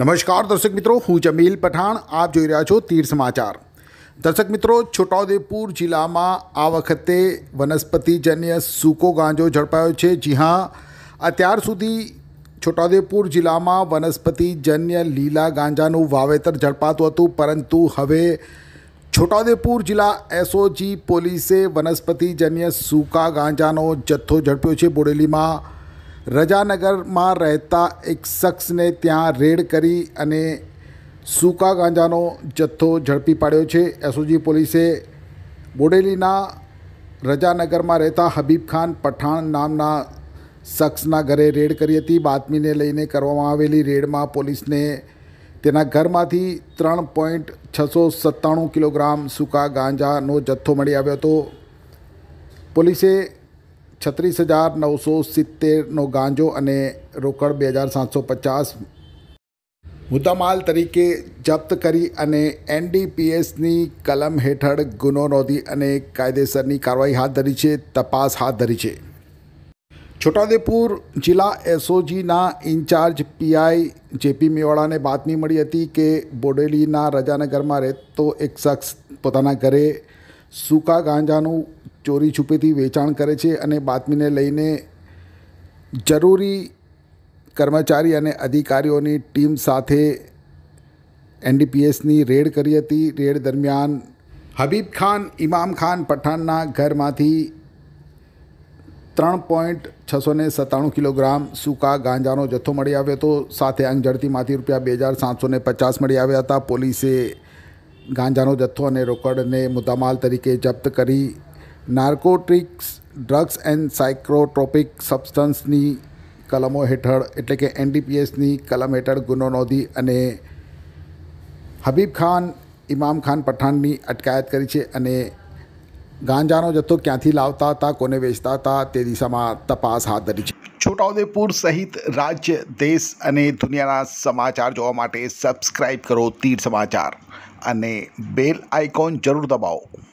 નમસ્કાર દર્શક મિત્રો હું જમીલ પઠાણ આપ જોઈ રહ્યા છો તીર સમાચાર દર્શક મિત્રો છોટાઉદેપુર જિલ્લામાં આ વખતે વનસ્પતિજન્ય સૂકો ગાંજો ઝડપાયો છે જી હા અત્યાર સુધી છોટાઉદેપુર જિલ્લામાં વનસ્પતિજન્ય લીલા ગાંજાનું વાવેતર ઝડપાતું હતું પરંતુ હવે છોટાઉદેપુર જિલ્લા એસઓજી પોલીસે વનસ્પતિજન્ય સૂકા ગાંજાનો જથ્થો ઝડપ્યો છે બોડેલીમાં રજાનગરમાં રહેતા એક શખ્સને ત્યાં રેડ કરી અને સૂકા ગાંજાનો જથ્થો ઝડપી પાડ્યો છે એસઓજી પોલીસે બોડેલીના રજાનગરમાં રહેતા હબીબ ખાન પઠાણ નામના શખ્સના ઘરે રેડ કરી હતી બાતમીને લઈને કરવામાં આવેલી રેડમાં પોલીસને તેના ઘરમાંથી ત્રણ પોઈન્ટ છસો સત્તાણું કિલોગ્રામ સૂકા ગાંજાનો જથ્થો મળી આવ્યો હતો પોલીસે છત્રીસ હજાર નવસો સિત્તેરનો ગાંજો અને રોકડ બે હજાર સાતસો પચાસ મુદ્દામાલ તરીકે જપ્ત કરી અને એનડીપીએસની કલમ હેઠળ ગુનો નોંધી અને કાયદેસરની કાર્યવાહી હાથ ધરી છે તપાસ હાથ ધરી છે છોટાઉદેપુર જિલ્લા એસઓજીના ઇન્ચાર્જ પીઆઈ જેપી મેવાડાને બાતમી મળી હતી કે બોડેલીના રજાનગરમાં રહેતો એક શખ્સ પોતાના ઘરે સૂકા ગાંજાનું ચોરી છુપેથી વેચાણ કરે છે અને બાતમીને લઈને જરૂરી કર્મચારી અને અધિકારીઓની ટીમ સાથે એનડીપીએસની રેડ કરી હતી રેડ દરમિયાન હબીબ ખાન ઇમામ ખાન પઠાણના ઘરમાંથી ત્રણ પોઈન્ટ છસો ને સત્તાણું કિલોગ્રામ સૂકા ગાંજાનો જથ્થો મળી આવ્યો હતો સાથે અંગ ઝડપીમાંથી રૂપિયા બે હજાર સાતસો ને પચાસ મળી આવ્યા હતા પોલીસે ગાંજાનો જથ્થો અને રોકડને મુદ્દામાલ તરીકે જપ્ત કરી નાર્કોટિક્સ ડ્રગ્સ એન્ડ સાયક્રોટ્રોપિક સબસ્ટન્સની કલમો હેઠળ એટલે કે એનડીપીએસની કલમ હેઠળ ગુનો નોંધી અને હબીબ ખાન ઇમામ ખાન પઠાણની અટકાયત કરી છે અને ગાંજાનો જથ્થો ક્યાંથી લાવતા હતા કોને વેચતા હતા તે દિશામાં તપાસ હાથ ધરી છે છોટાઉદેપુર સહિત રાજ્ય દેશ અને દુનિયાના સમાચાર જોવા માટે સબસ્ક્રાઈબ કરો તીર સમાચાર અને બેલ આઇકોન જરૂર દબાવો